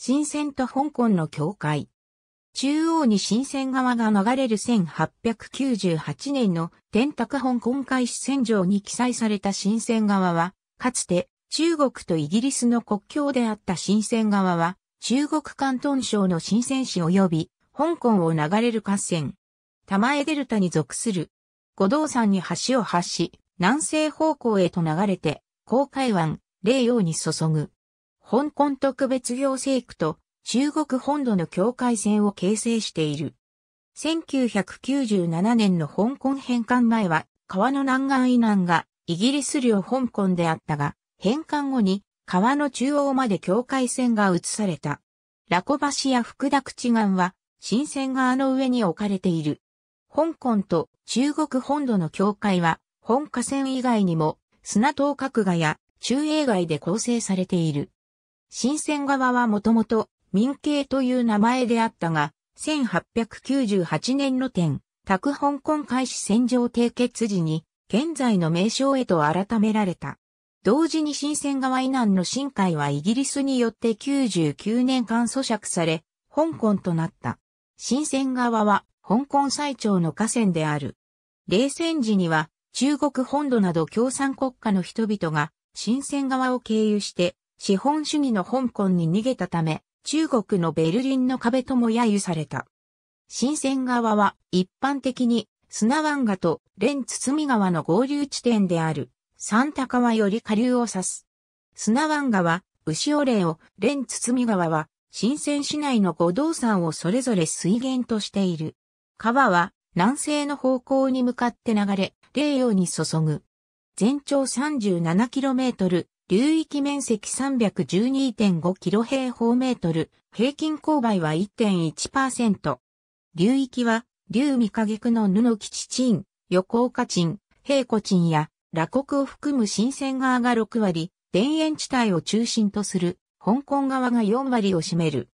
新鮮と香港の境界。中央に新鮮川が流れる1898年の天卓香港開始戦場に記載された新鮮川は、かつて中国とイギリスの国境であった新鮮川は、中国関東省の新鮮市及び香港を流れる河川。玉江デルタに属する。五道山に橋を発し、南西方向へと流れて、航海湾、霊洋に注ぐ。香港特別行政区と中国本土の境界線を形成している。1997年の香港返還前は川の南岸以南がイギリス領香港であったが、返還後に川の中央まで境界線が移された。ラコ橋や福田口岸は新線側の上に置かれている。香港と中国本土の境界は本河線以外にも砂島角河や中英街で構成されている。新鮮側はもともと民系という名前であったが、1898年の点、宅香港開始戦場締結時に、現在の名称へと改められた。同時に新鮮側以南の新海はイギリスによって99年間咀嚼され、香港となった。新鮮側は香港最長の河川である。冷戦時には中国本土など共産国家の人々が新鮮側を経由して資本主義の香港に逃げたため、中国のベルリンの壁とも揶揄された。新鮮川は一般的に砂湾河と連堤川の合流地点である、三田川より下流を指す。砂湾河は牛尾嶺を、連堤川は新鮮市内の五道山をそれぞれ水源としている。川は南西の方向に向かって流れ、霊洋に注ぐ。全長 37km、流域面積312.5キロ平方メートル、平均勾配は1.1%。流域は、流三影区の布吉鎮、横岡鎮、平古鎮や、羅国を含む新鮮側が6割、田園地帯を中心とする、香港側が4割を占める。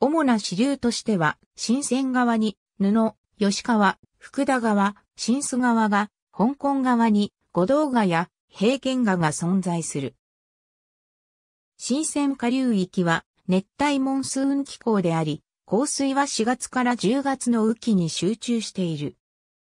主な支流としては、新鮮側に、布、吉川、福田川、新須川が、香港側に、五道川や、平県川が存在する。新鮮下流域は熱帯モンスーン気候であり、降水は4月から10月の雨季に集中している。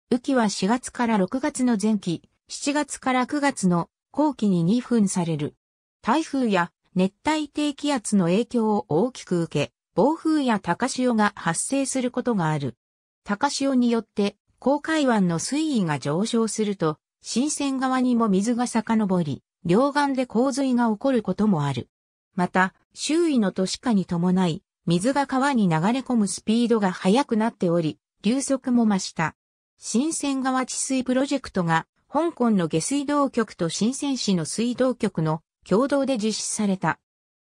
雨季は4月から6月の前期、7月から9月の後期に2分される。台風や熱帯低気圧の影響を大きく受け、暴風や高潮が発生することがある。高潮によって、公海湾の水位が上昇すると、新鮮側にも水が遡り、両岸で洪水が起こることもある。また、周囲の都市化に伴い、水が川に流れ込むスピードが速くなっており、流速も増した。新鮮川治水プロジェクトが、香港の下水道局と新鮮市の水道局の共同で実施された。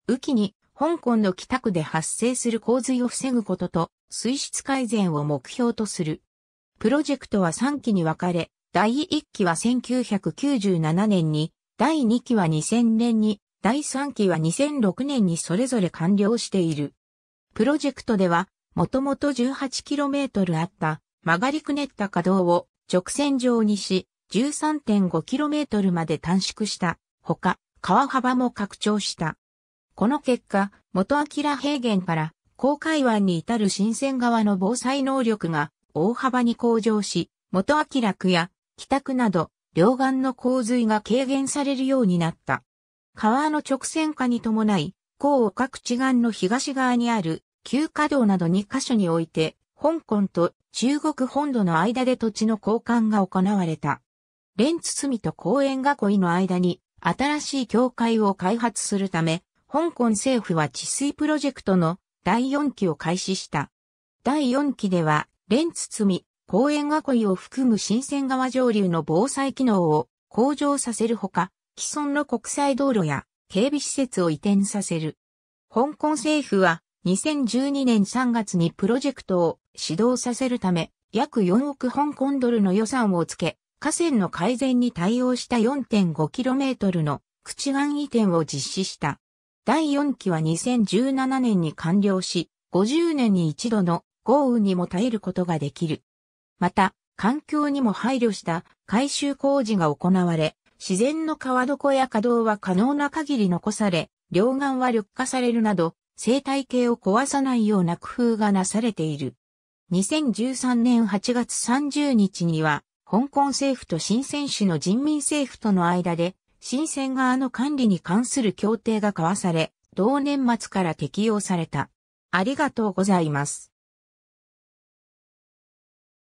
雨季に、香港の北区で発生する洪水を防ぐことと、水質改善を目標とする。プロジェクトは3期に分かれ、第1期は1997年に、第2期は2000年に第3期は2006年にそれぞれ完了している。プロジェクトでは、もともと 18km あった曲がりくねった稼働を直線上にし、13.5km まで短縮したほか、川幅も拡張した。この結果、元明平原から公海湾に至る新鮮川の防災能力が大幅に向上し、元明区や北区など両岸の洪水が軽減されるようになった。川の直線化に伴い、港を各地岸の東側にある旧華道など2カ所において、香港と中国本土の間で土地の交換が行われた。レンツ隅と公園囲いの間に新しい教会を開発するため、香港政府は治水プロジェクトの第4期を開始した。第4期では、レンツ隅、公園囲いを含む新鮮川上流の防災機能を向上させるほか、既存の国際道路や警備施設を移転させる。香港政府は2012年3月にプロジェクトを始動させるため約4億香港ドルの予算をつけ、河川の改善に対応した 4.5km の口岸移転を実施した。第4期は2017年に完了し、50年に一度の豪雨にも耐えることができる。また、環境にも配慮した改修工事が行われ、自然の川床や稼働は可能な限り残され、両岸は緑化されるなど、生態系を壊さないような工夫がなされている。2013年8月30日には、香港政府と新鮮ン市の人民政府との間で、新鮮側の管理に関する協定が交わされ、同年末から適用された。ありがとうございます。